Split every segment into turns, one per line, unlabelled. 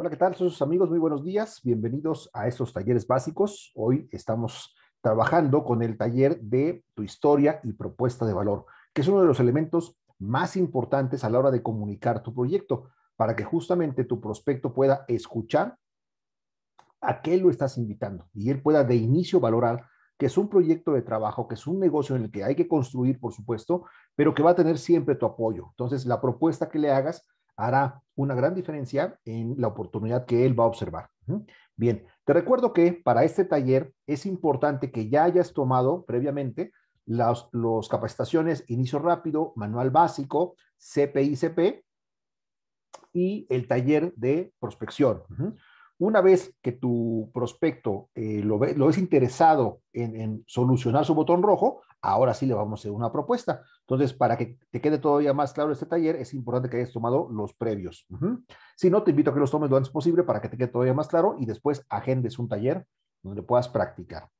Hola, ¿qué tal? sus amigos, muy buenos días. Bienvenidos a estos talleres básicos. Hoy estamos trabajando con el taller de tu historia y propuesta de valor, que es uno de los elementos más importantes a la hora de comunicar tu proyecto, para que justamente tu prospecto pueda escuchar a qué lo estás invitando y él pueda de inicio valorar que es un proyecto de trabajo, que es un negocio en el que hay que construir, por supuesto, pero que va a tener siempre tu apoyo. Entonces, la propuesta que le hagas hará una gran diferencia en la oportunidad que él va a observar. Bien, te recuerdo que para este taller es importante que ya hayas tomado previamente las los capacitaciones Inicio Rápido, Manual Básico, CPICP y el taller de prospección. Una vez que tu prospecto eh, lo, ve, lo es interesado en, solucionar su botón rojo, ahora sí le vamos a hacer una propuesta. Entonces, para que te quede todavía más claro este taller, es importante que hayas tomado los previos. Si no, te invito a que los tomes lo antes posible para que te quede todavía más claro y después agendes un taller donde puedas practicar.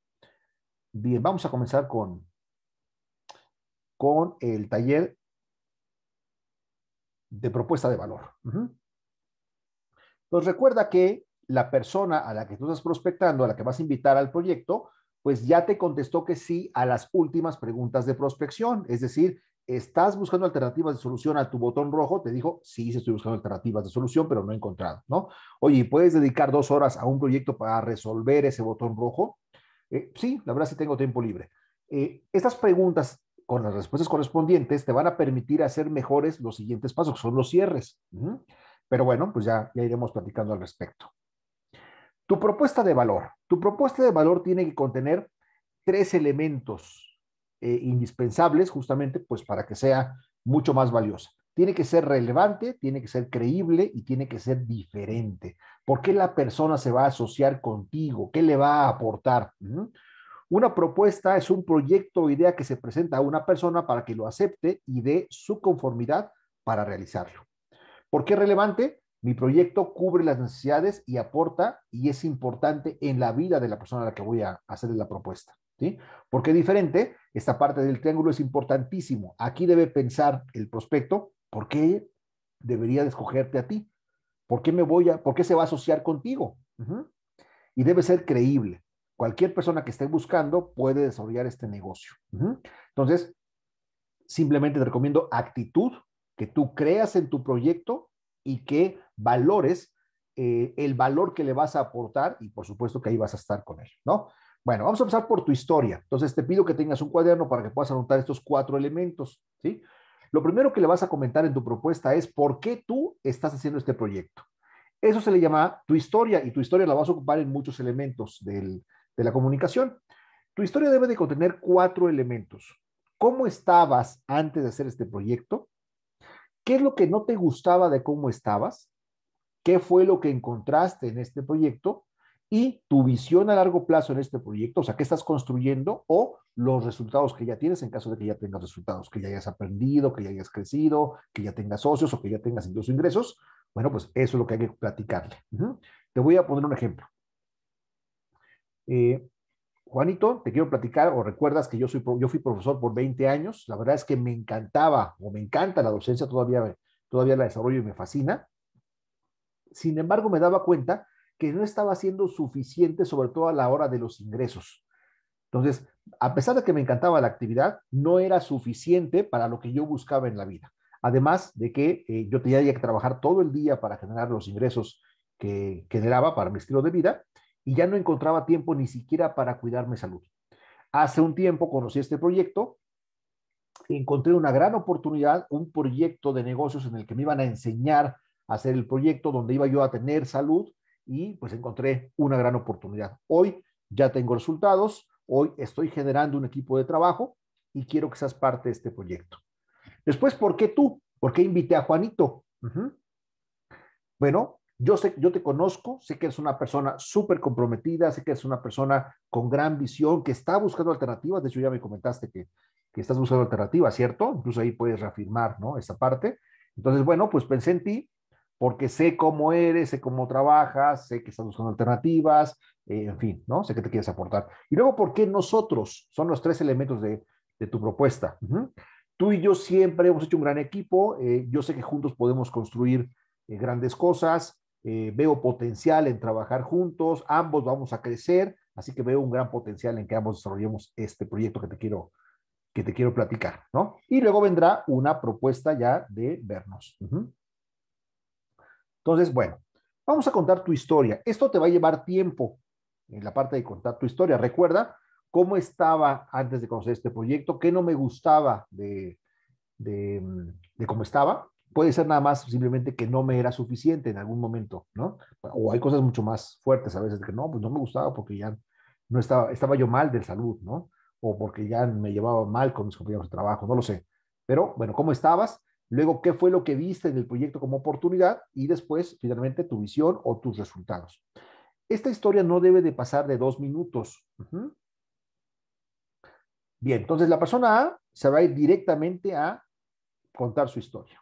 Bien, vamos a comenzar con, con el taller de propuesta de valor. Uh recuerda que la persona a la que tú estás prospectando, a la que vas a invitar al proyecto, pues ya te contestó que sí a las últimas preguntas de prospección. Es decir, estás buscando alternativas de solución a tu botón rojo, te dijo, sí, estoy buscando alternativas de solución, pero no he encontrado, ¿no? Oye, ¿puedes dedicar dos horas a un proyecto para resolver ese botón rojo? Eh, sí, la verdad sí tengo tiempo libre. Eh, estas preguntas con las respuestas correspondientes te van a permitir hacer mejores los siguientes pasos, que son los cierres. Pero bueno, pues ya, ya iremos platicando al respecto. Tu propuesta de valor. Tu propuesta de valor tiene que contener tres elementos eh, indispensables justamente pues para que sea mucho más valiosa. Tiene que ser relevante, tiene que ser creíble y tiene que ser diferente. ¿Por qué la persona se va a asociar contigo? ¿Qué le va a aportar? ¿Mm? Una propuesta es un proyecto o idea que se presenta a una persona para que lo acepte y dé su conformidad para realizarlo. ¿Por qué relevante? Mi proyecto cubre las necesidades y aporta y es importante en la vida de la persona a la que voy a hacer la propuesta. ¿sí? Porque diferente, esta parte del triángulo es importantísimo. Aquí debe pensar el prospecto por qué debería de escogerte a ti. ¿Por qué me voy a, por qué se va a asociar contigo? Y debe ser creíble. Cualquier persona que esté buscando puede desarrollar este negocio. Entonces, simplemente te recomiendo actitud, que tú creas en tu proyecto y que valores, eh, el valor que le vas a aportar y por supuesto que ahí vas a estar con él, ¿no? Bueno, vamos a empezar por tu historia. Entonces te pido que tengas un cuaderno para que puedas anotar estos cuatro elementos, ¿sí? Lo primero que le vas a comentar en tu propuesta es por qué tú estás haciendo este proyecto. Eso se le llama tu historia y tu historia la vas a ocupar en muchos elementos del, de la comunicación. Tu historia debe de contener cuatro elementos. ¿Cómo estabas antes de hacer este proyecto? ¿Qué es lo que no te gustaba de cómo estabas? qué fue lo que encontraste en este proyecto y tu visión a largo plazo en este proyecto, o sea, qué estás construyendo o los resultados que ya tienes en caso de que ya tengas resultados, que ya hayas aprendido, que ya hayas crecido, que ya tengas socios o que ya tengas ingresos. Bueno, pues eso es lo que hay que platicarle. Te voy a poner un ejemplo. Eh, Juanito, te quiero platicar o recuerdas que yo, soy, yo fui profesor por 20 años. La verdad es que me encantaba o me encanta la docencia, todavía, todavía la desarrollo y me fascina. Sin embargo, me daba cuenta que no estaba siendo suficiente, sobre todo a la hora de los ingresos. Entonces, a pesar de que me encantaba la actividad, no era suficiente para lo que yo buscaba en la vida. Además de que eh, yo tenía que trabajar todo el día para generar los ingresos que generaba para mi estilo de vida y ya no encontraba tiempo ni siquiera para cuidarme mi salud. Hace un tiempo conocí este proyecto, encontré una gran oportunidad, un proyecto de negocios en el que me iban a enseñar hacer el proyecto donde iba yo a tener salud y pues encontré una gran oportunidad. Hoy ya tengo resultados, hoy estoy generando un equipo de trabajo y quiero que seas parte de este proyecto. Después, ¿por qué tú? ¿Por qué invité a Juanito? Bueno, yo sé, yo te conozco, sé que eres una persona súper comprometida, sé que eres una persona con gran visión, que está buscando alternativas. De hecho, ya me comentaste que, estás buscando alternativas, ¿cierto? Incluso ahí puedes reafirmar, ¿no? Esa parte. Entonces, bueno, pues pensé en ti porque sé cómo eres, sé cómo trabajas, sé que estás buscando alternativas, eh, en fin, ¿no? Sé que te quieres aportar. Y luego, ¿por qué nosotros? Son los tres elementos de, tu propuesta. Tú y yo siempre hemos hecho un gran equipo, eh, yo sé que juntos podemos construir eh, grandes cosas, veo potencial en trabajar juntos, ambos vamos a crecer, así que veo un gran potencial en que ambos desarrollemos este proyecto que te quiero que te quiero platicar, ¿no? Y luego vendrá una propuesta ya de vernos. Entonces, bueno, vamos a contar tu historia. Esto te va a llevar tiempo en la parte de contar tu historia. Recuerda cómo estaba antes de conocer este proyecto, qué no me gustaba de, de, cómo estaba. Puede ser nada más simplemente que no me era suficiente en algún momento, ¿no? O hay cosas mucho más fuertes a veces que no, pues no me gustaba porque ya no estaba, estaba yo mal de salud, ¿no? O porque ya me llevaba mal con mis compañeros de trabajo, no lo sé. Pero bueno, ¿cómo estabas? luego qué fue lo que viste en el proyecto como oportunidad y después finalmente tu visión o tus resultados. Esta historia no debe de pasar de dos minutos. Bien, entonces la persona A se va a ir directamente a contar su historia.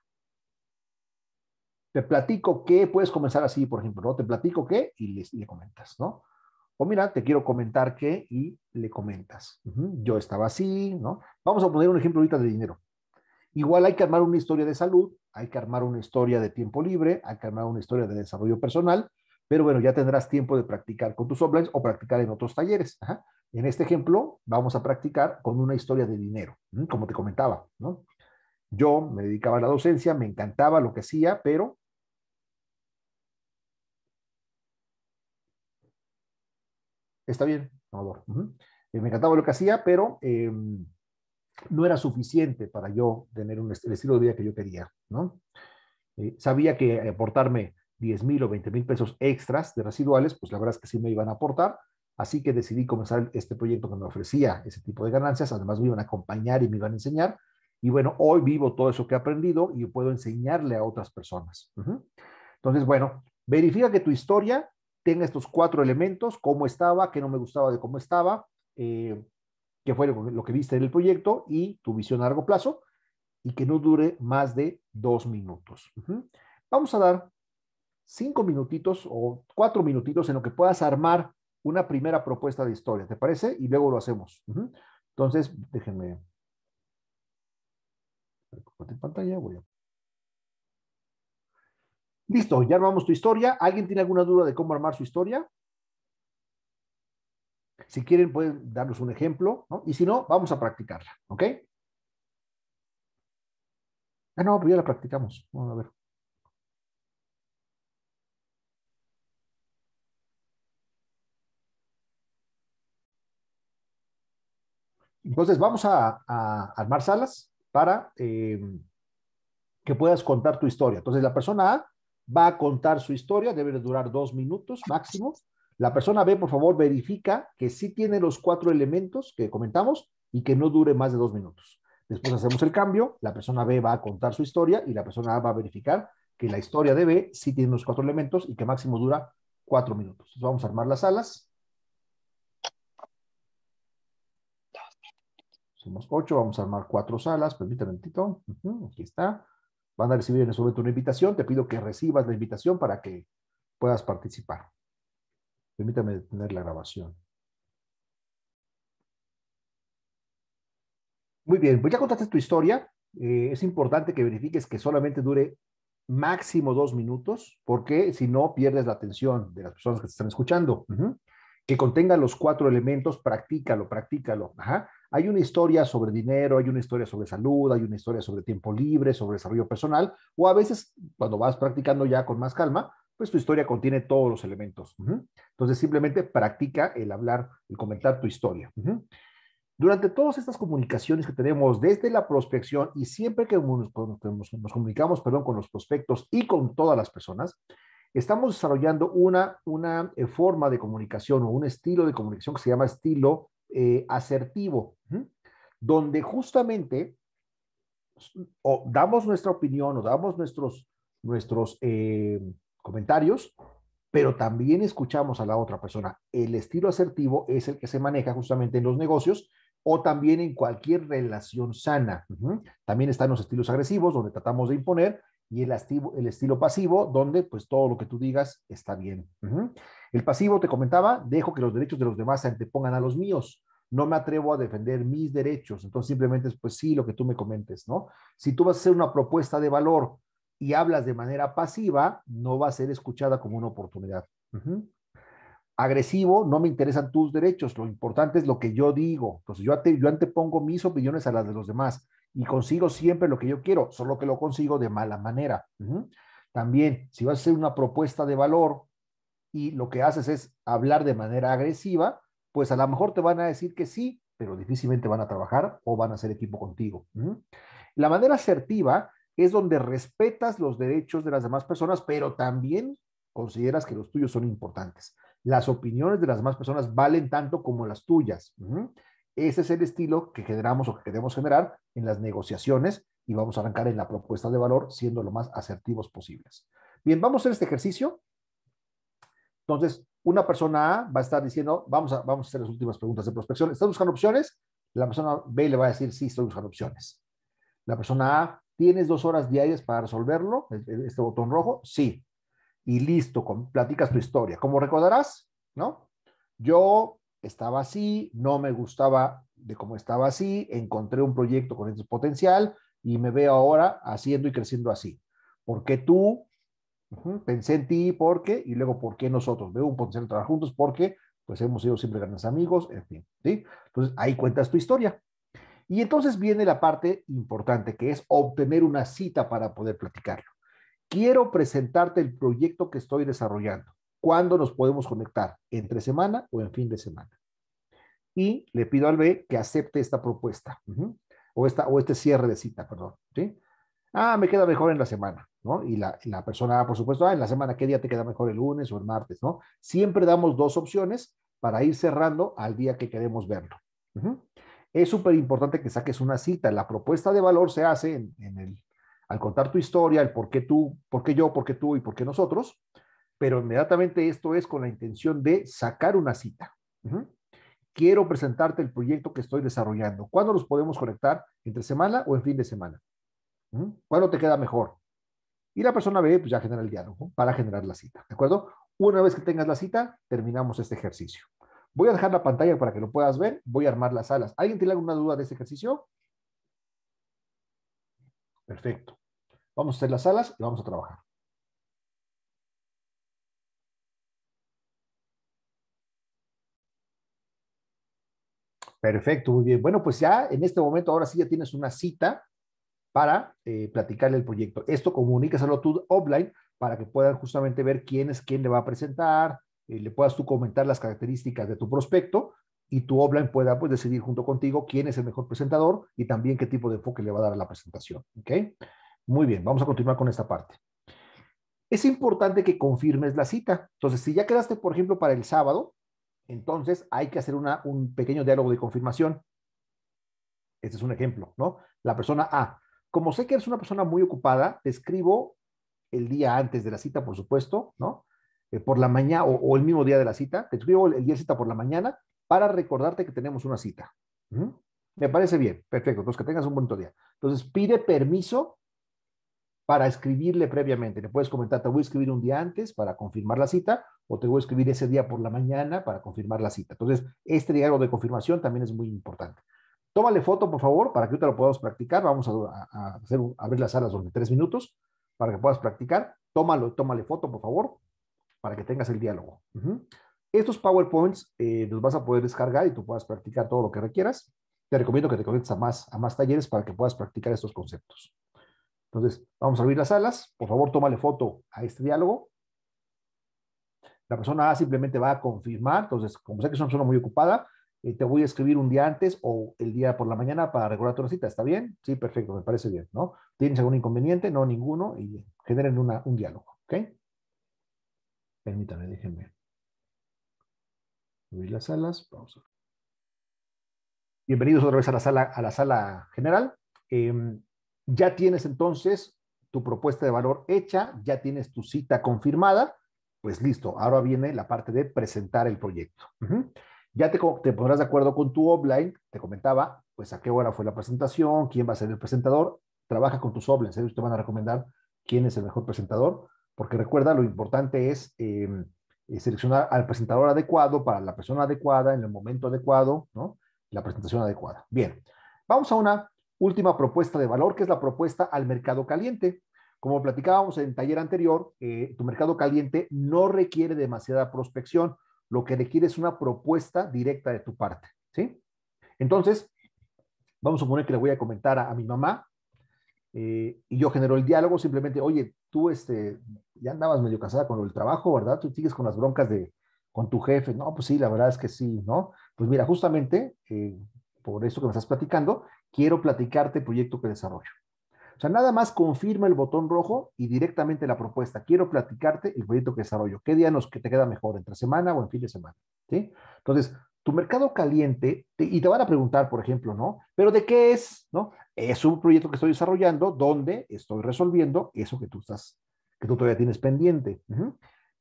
Te platico que, puedes comenzar así, por ejemplo, ¿no? Te platico que y le, comentas, ¿no? O mira, te quiero comentar que y le comentas. Yo estaba así, ¿no? Vamos a poner un ejemplo ahorita de dinero. Igual hay que armar una historia de salud, hay que armar una historia de tiempo libre, hay que armar una historia de desarrollo personal, pero bueno, ya tendrás tiempo de practicar con tus outlines o practicar en otros talleres. En este ejemplo, vamos a practicar con una historia de dinero, como te comentaba, ¿no? Yo me dedicaba a la docencia, me encantaba lo que hacía, pero Está bien, Amador. Eh, me encantaba lo que hacía, pero em, no era suficiente para yo tener un, el estilo de vida que yo quería, ¿no? Eh, sabía que aportarme 10 mil o 20 mil pesos extras de residuales, pues la verdad es que sí me iban a aportar, así que decidí comenzar este proyecto que me ofrecía ese tipo de ganancias, además me iban a acompañar y me iban a enseñar, y bueno, hoy vivo todo eso que he aprendido y puedo enseñarle a otras personas. Entonces, bueno, verifica que tu historia tenga estos cuatro elementos, cómo estaba, qué no me gustaba de cómo estaba, eh, que fue lo, que viste en el proyecto y tu visión a largo plazo y que no dure más de dos minutos. Vamos a dar cinco minutitos o cuatro minutitos en lo que puedas armar una primera propuesta de historia, ¿te parece? Y luego lo hacemos. Entonces, déjenme. Listo, ya armamos tu historia. ¿Alguien tiene alguna duda de cómo armar su historia? Si quieren, pueden darnos un ejemplo, ¿no? Y si no, vamos a practicarla, ¿ok? Ah, no, pues ya la practicamos. Vamos a ver. Entonces, vamos a, armar salas para em, que puedas contar tu historia. Entonces, la persona A va a contar su historia, debe durar dos minutos máximo, la persona B, por favor, verifica que sí tiene los cuatro elementos que comentamos y que no dure más de dos minutos. Después hacemos el cambio, la persona B va a contar su historia y la persona A va a verificar que la historia de B sí tiene los cuatro elementos y que máximo dura cuatro minutos. Entonces vamos a armar las salas. Somos ocho, vamos a armar cuatro salas, Permítanme un momentito. aquí está. Van a recibir en su este momento una invitación. Te pido que recibas la invitación para que puedas participar. Permítame detener la grabación. Muy bien, pues ya contaste tu historia. Eh, es importante que verifiques que solamente dure máximo dos minutos, porque si no, pierdes la atención de las personas que te están escuchando. Que contenga los cuatro elementos, practícalo, practícalo. Hay una historia sobre dinero, hay una historia sobre salud, hay una historia sobre tiempo libre, sobre desarrollo personal, o a veces, cuando vas practicando ya con más calma, pues tu historia contiene todos los elementos. Entonces simplemente practica el hablar, el comentar tu historia. Durante todas estas comunicaciones que tenemos desde la prospección y siempre que nos, nos comunicamos perdón, con los prospectos y con todas las personas, estamos desarrollando una, una eh, forma de comunicación o un estilo de comunicación que se llama estilo eh, asertivo, donde justamente o damos nuestra opinión o damos nuestros, nuestros eh, comentarios, pero también escuchamos a la otra persona. El estilo asertivo es el que se maneja justamente en los negocios o también en cualquier relación sana. También están los estilos agresivos, donde tratamos de imponer, y el, estilo pasivo, donde pues todo lo que tú digas está bien. El pasivo, te comentaba, dejo que los derechos de los demás se antepongan a los míos. No me atrevo a defender mis derechos. Entonces simplemente es pues sí, lo que tú me comentes, ¿no? Si tú vas a hacer una propuesta de valor y hablas de manera pasiva, no va a ser escuchada como una oportunidad. Agresivo, no me interesan tus derechos, lo importante es lo que yo digo. Entonces yo, ante, antepongo mis opiniones a las de los demás y consigo siempre lo que yo quiero, solo que lo consigo de mala manera. También, si vas a hacer una propuesta de valor y lo que haces es hablar de manera agresiva, pues a lo mejor te van a decir que sí, pero difícilmente van a trabajar o van a ser equipo contigo. La manera asertiva es donde respetas los derechos de las demás personas, pero también consideras que los tuyos son importantes. Las opiniones de las demás personas valen tanto como las tuyas. Ese es el estilo que generamos o que queremos generar en las negociaciones y vamos a arrancar en la propuesta de valor siendo lo más asertivos posibles. Bien, vamos a hacer este ejercicio. Entonces, una persona A va a estar diciendo, vamos a, vamos a hacer las últimas preguntas de prospección. ¿Están buscando opciones? La persona B le va a decir, sí, estoy buscando opciones. La persona A ¿Tienes dos horas diarias para resolverlo? Este botón rojo, sí. Y listo, platicas tu historia. Como recordarás, ¿no? Yo estaba así, no me gustaba de cómo estaba así, encontré un proyecto con este potencial y me veo ahora haciendo y creciendo así. ¿Por qué tú? Pensé en ti, ¿por qué? Y luego, ¿por qué nosotros? Veo un potencial de trabajar juntos porque pues hemos sido siempre grandes amigos, en fin, ¿sí? Entonces, ahí cuentas tu historia. Y entonces viene la parte importante, que es obtener una cita para poder platicarlo. Quiero presentarte el proyecto que estoy desarrollando. ¿Cuándo nos podemos conectar? ¿Entre semana o en fin de semana? Y le pido al B que acepte esta propuesta o, esta, o este cierre de cita, perdón. ¿sí? Ah, me queda mejor en la semana, ¿no? Y la, la persona, ah, por supuesto, ah, en la semana, ¿qué día te queda mejor el lunes o el martes, ¿no? Siempre damos dos opciones para ir cerrando al día que queremos verlo es súper importante que saques una cita. La propuesta de valor se hace en, el, al contar tu historia, el por qué tú, por qué yo, por qué tú y por qué nosotros, pero inmediatamente esto es con la intención de sacar una cita. Quiero presentarte el proyecto que estoy desarrollando. ¿Cuándo los podemos conectar? ¿Entre semana o en fin de semana? ¿Cuándo te queda mejor? Y la persona ve, pues, ya genera el diálogo para generar la cita, ¿de acuerdo? Una vez que tengas la cita, terminamos este ejercicio. Voy a dejar la pantalla para que lo puedas ver. Voy a armar las alas. ¿Alguien tiene alguna duda de este ejercicio? Perfecto. Vamos a hacer las alas y vamos a trabajar. Perfecto, muy bien. Bueno, pues ya en este momento, ahora sí ya tienes una cita para platicar eh, platicarle el proyecto. Esto comunícaselo tú offline para que puedan justamente ver quién es quién le va a presentar, eh, le puedas tú comentar las características de tu prospecto y tu offline pueda pues, decidir junto contigo quién es el mejor presentador y también qué tipo de enfoque le va a dar a la presentación. ¿okay? Muy bien, vamos a continuar con esta parte. Es importante que confirmes la cita. Entonces, si ya quedaste, por ejemplo, para el sábado, entonces hay que hacer un pequeño diálogo de confirmación. Este es un ejemplo, ¿no? La persona A. Como sé que eres una persona muy ocupada, te escribo el día antes de la cita, por supuesto, ¿no? Eh, por la mañana o, el mismo día de la cita. Te escribo el, día de cita por la mañana para recordarte que tenemos una cita. Me parece bien, perfecto. Entonces, pues que tengas un bonito día. Entonces, pide permiso para escribirle previamente. Le puedes comentar, te voy a escribir un día antes para confirmar la cita o te voy a escribir ese día por la mañana para confirmar la cita. Entonces, este diálogo de confirmación también es muy importante. Tómale foto, por favor, para que te lo podamos practicar. Vamos a, abrir las salas durante tres minutos para que puedas practicar. Tómalo, tómale foto, por favor para que tengas el diálogo. Estos PowerPoints eh, los vas a poder descargar y tú puedas practicar todo lo que requieras. Te recomiendo que te conectes a más, a más talleres para que puedas practicar estos conceptos. Entonces, vamos a abrir las salas. Por favor, tómale foto a este diálogo. La persona A simplemente va a confirmar. Entonces, como sé que es una persona muy ocupada, eh, te voy a escribir un día antes o el día por la mañana para regular tu cita. ¿Está bien? Sí, perfecto, me parece bien. ¿no? ¿Tienes algún inconveniente? No, ninguno. Y generen un diálogo. ¿Ok? Permítame, déjenme subir las salas. Bienvenidos otra vez a la sala, a la sala general. Em, ya tienes entonces tu propuesta de valor hecha, ya tienes tu cita confirmada. Pues listo, ahora viene la parte de presentar el proyecto. Ya te, te pondrás de acuerdo con tu offline, te comentaba, pues a qué hora fue la presentación, quién va a ser el presentador, trabaja con tus offline, ellos te van a recomendar quién es el mejor presentador porque recuerda, lo importante es em, eh, seleccionar al presentador adecuado para la persona adecuada, en el momento adecuado, ¿no? La presentación adecuada. Bien, vamos a una última propuesta de valor, que es la propuesta al mercado caliente. Como platicábamos en el taller anterior, eh, tu mercado caliente no requiere demasiada prospección, lo que requiere es una propuesta directa de tu parte, ¿sí? Entonces, vamos a suponer que le voy a comentar a mi mamá eh, y yo genero el diálogo simplemente, oye, tú este, ya andabas medio casada con el trabajo, ¿verdad? Tú sigues con las broncas de, con tu jefe. No, pues sí, la verdad es que sí, ¿no? Pues mira, justamente eh, por eso que me estás platicando, quiero platicarte el proyecto que desarrollo. O sea, nada más confirma el botón rojo y directamente la propuesta. Quiero platicarte el proyecto que desarrollo. ¿Qué día nos que te queda mejor, entre semana o en fin de semana? ¿Sí? Entonces, tu mercado caliente, y te van a preguntar, por ejemplo, ¿no? ¿Pero de qué es? ¿No? es un proyecto que estoy desarrollando donde estoy resolviendo eso que tú estás, que tú todavía tienes pendiente.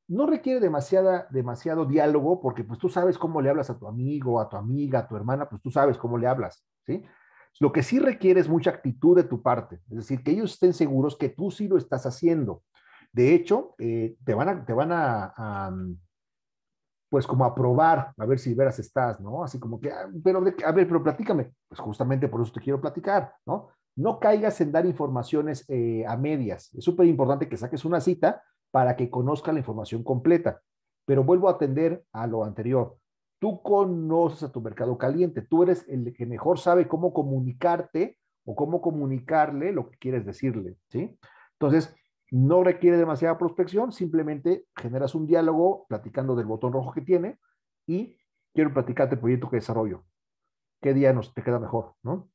No requiere demasiada, demasiado diálogo porque pues tú sabes cómo le hablas a tu amigo, a tu amiga, a tu hermana, pues tú sabes cómo le hablas, ¿sí? Lo que sí requiere es mucha actitud de tu parte, es decir, que ellos estén seguros que tú sí lo estás haciendo. De hecho, eh, te van a, te van a pues como a probar, a ver si veras estás, ¿no? Así como que, ah, pero a ver, pero platícame, pues justamente por eso te quiero platicar, ¿no? No caigas en dar informaciones eh, a medias. Es súper importante que saques una cita para que conozca la información completa. Pero vuelvo a atender a lo anterior. Tú conoces a tu mercado caliente, tú eres el que mejor sabe cómo comunicarte o cómo comunicarle lo que quieres decirle, ¿sí? Entonces, no requiere demasiada prospección, simplemente generas un diálogo platicando del botón rojo que tiene y quiero platicarte el proyecto que desarrollo. ¿Qué día nos te queda mejor? ¿no?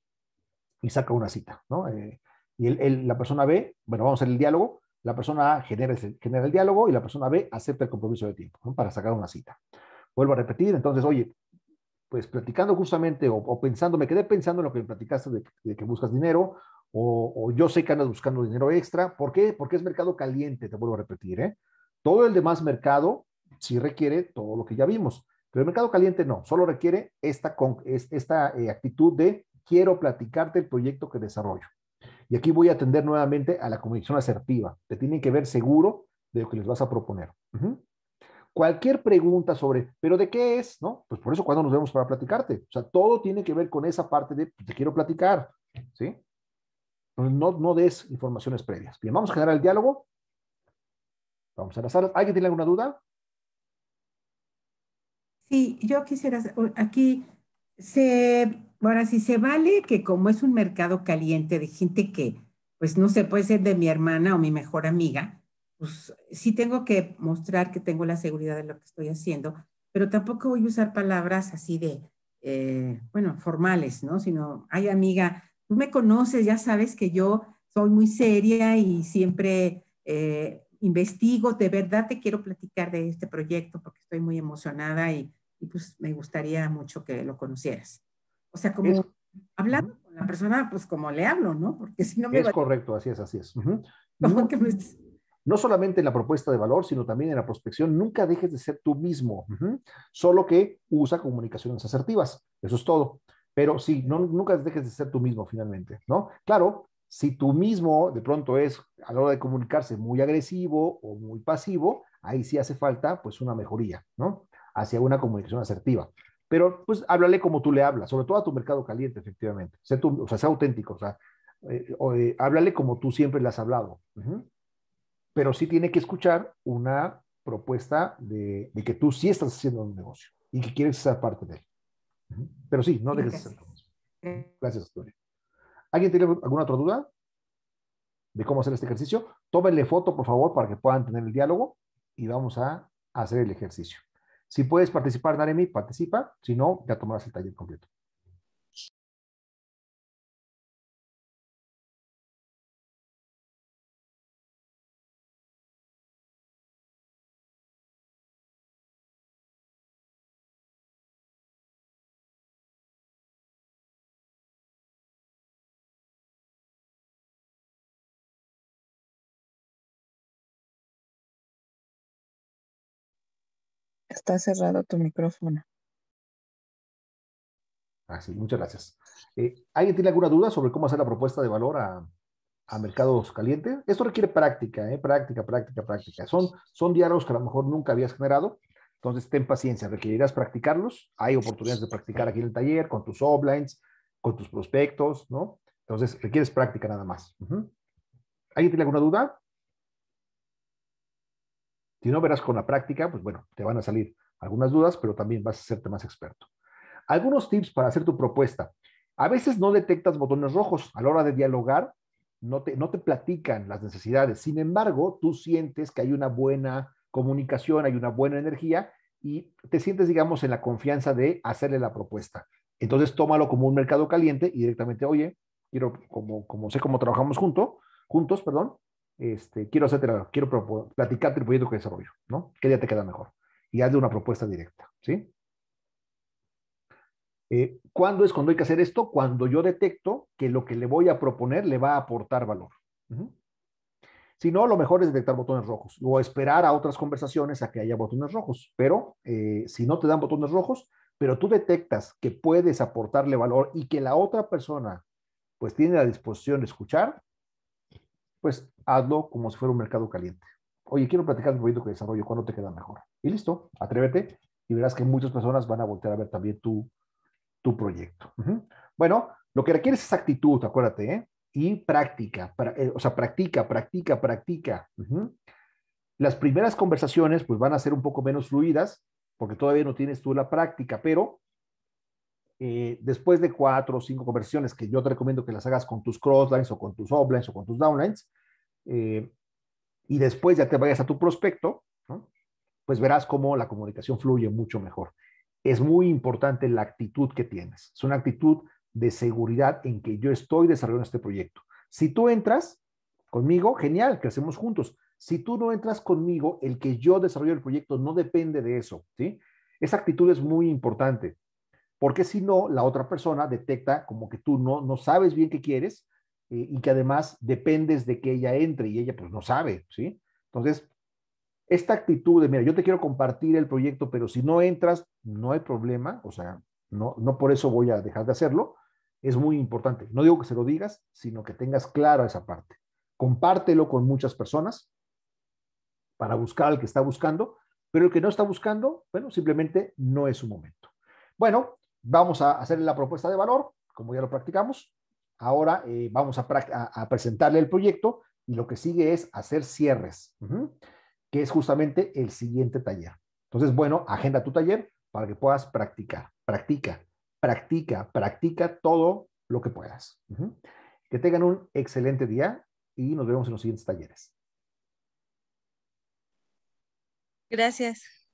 Y saca una cita. ¿no? Eh, y el, la persona B, bueno, vamos a hacer el diálogo, la persona A genera, el diálogo y la persona B acepta el compromiso de tiempo para sacar una cita. Vuelvo a repetir, entonces, oye, pues platicando justamente o, pensando, me quedé pensando en lo que me platicaste de que buscas dinero o, yo sé que andas buscando dinero extra. ¿Por qué? Porque es mercado caliente, te vuelvo a repetir. ¿eh? Todo el demás mercado sí requiere todo lo que ya vimos, pero el mercado caliente no, solo requiere esta, esta eh, actitud de quiero platicarte el proyecto que desarrollo. Y aquí voy a atender nuevamente a la comunicación asertiva. Te tienen que ver seguro de lo que les vas a proponer. Cualquier pregunta sobre, pero ¿de qué es? ¿No? Pues por eso cuando nos vemos para platicarte. O sea, todo tiene que ver con esa parte de, pues, te quiero platicar. ¿Sí? no, no des informaciones previas. Bien, vamos a generar el diálogo. Vamos a la sala. ¿Alguien tiene alguna duda? Sí, yo quisiera, aquí se, ahora si se vale que como es un mercado caliente de gente que, pues no se puede ser de mi hermana o mi mejor amiga, pues sí tengo que mostrar que tengo la seguridad de lo que estoy haciendo, pero tampoco voy a usar palabras así de, eh, bueno, formales, ¿no? Sino, hay amiga, me conoces, ya sabes que yo soy muy seria y siempre eh, investigo, de verdad te quiero platicar de este proyecto porque estoy muy emocionada y, pues me gustaría mucho que lo conocieras. O sea, como hablando con la persona, pues como le hablo, ¿no? Porque si no me... Es correcto, así es, así es. no, solamente en la propuesta de valor, sino también en la prospección, nunca dejes de ser tú mismo, solo que usa comunicaciones asertivas, eso es todo. Pero sí, nunca dejes de ser tú mismo finalmente, ¿no? Claro, si tú mismo de pronto es a la hora de comunicarse muy agresivo o muy pasivo, ahí sí hace falta pues una mejoría, ¿no? Hacia una comunicación asertiva. Pero pues háblale como tú le hablas, sobre todo a tu mercado caliente, efectivamente. tú, o sea, sea auténtico, o sea, eh, eh, háblale como tú siempre le has hablado. Pero sí tiene que escuchar una propuesta de, de que tú sí estás haciendo un negocio y que quieres ser parte de él. Pero sí, no dejes de hacerlo. Gracias, Astoria. ¿Alguien tiene alguna otra duda de cómo hacer este ejercicio? Tómenle foto, por favor, para que puedan tener el diálogo y vamos a hacer el ejercicio. Si puedes participar, Naremi, participa. Si no, ya tomarás el taller completo. Está cerrado tu micrófono. Ah, muchas gracias. Eh, ¿Alguien tiene alguna duda sobre cómo hacer la propuesta de valor a, mercados calientes? Esto requiere práctica, ¿eh? práctica, práctica, práctica. Son, son diálogos que a lo mejor nunca habías generado, entonces ten paciencia, requerirás practicarlos. Hay oportunidades de practicar aquí en el taller, con tus offlines, con tus prospectos, ¿no? Entonces requieres práctica nada más. ¿Alguien tiene alguna duda? Si no, verás con la práctica, pues bueno, te van a salir algunas dudas, pero también vas a serte más experto. Algunos tips para hacer tu propuesta. A veces no detectas botones rojos a la hora de dialogar, no te, no te platican las necesidades. Sin embargo, tú sientes que hay una buena comunicación, hay una buena energía y te sientes, digamos, en la confianza de hacerle la propuesta. Entonces, tómalo como un mercado caliente y directamente, oye, quiero, como, como sé cómo trabajamos juntos, juntos, perdón, este, quiero hacerte, quiero platicarte el proyecto que desarrollo, ¿no? ¿Qué día te queda mejor? Y hazle una propuesta directa, ¿sí? Eh, ¿Cuándo es cuando hay que hacer esto? Cuando yo detecto que lo que le voy a proponer le va a aportar valor. Si no, lo mejor es detectar botones rojos o esperar a otras conversaciones a que haya botones rojos. Pero eh, si no te dan botones rojos, pero tú detectas que puedes aportarle valor y que la otra persona pues tiene la disposición de escuchar, pues hazlo como si fuera un mercado caliente. Oye, quiero platicar un proyecto que desarrollo, ¿cuándo te queda mejor? Y listo, atrévete y verás que muchas personas van a voltear a ver también tu, tu proyecto. Bueno, lo que requieres es actitud, acuérdate, ¿eh? y práctica, eh, o sea, practica, practica, practica. Las primeras conversaciones pues van a ser un poco menos fluidas porque todavía no tienes tú la práctica, pero eh, después de cuatro o cinco conversiones, que yo te recomiendo que las hagas con tus crosslines o con tus uplines o con tus downlines, eh, y después ya te vayas a tu prospecto, pues verás cómo la comunicación fluye mucho mejor. Es muy importante la actitud que tienes. Es una actitud de seguridad en que yo estoy desarrollando este proyecto. Si tú entras conmigo, genial, crecemos juntos. Si tú no entras conmigo, el que yo desarrolle el proyecto no depende de eso, ¿sí? Esa actitud es muy importante porque si no, la otra persona detecta como que tú no, no sabes bien qué quieres eh, y que además dependes de que ella entre y ella pues no sabe, ¿sí? Entonces, esta actitud de, mira, yo te quiero compartir el proyecto, pero si no entras, no hay problema, o sea, no, no por eso voy a dejar de hacerlo, es muy importante. No digo que se lo digas, sino que tengas clara esa parte. Compártelo con muchas personas para buscar al que está buscando, pero el que no está buscando, bueno, simplemente no es su momento. Bueno, vamos a hacerle la propuesta de valor, como ya lo practicamos. Ahora eh, vamos a, presentarle el proyecto y lo que sigue es hacer cierres, que es justamente el siguiente taller. Entonces, bueno, agenda tu taller para que puedas practicar, practica, practica, practica todo lo que puedas. Que tengan un excelente día y nos vemos en los siguientes talleres. Gracias.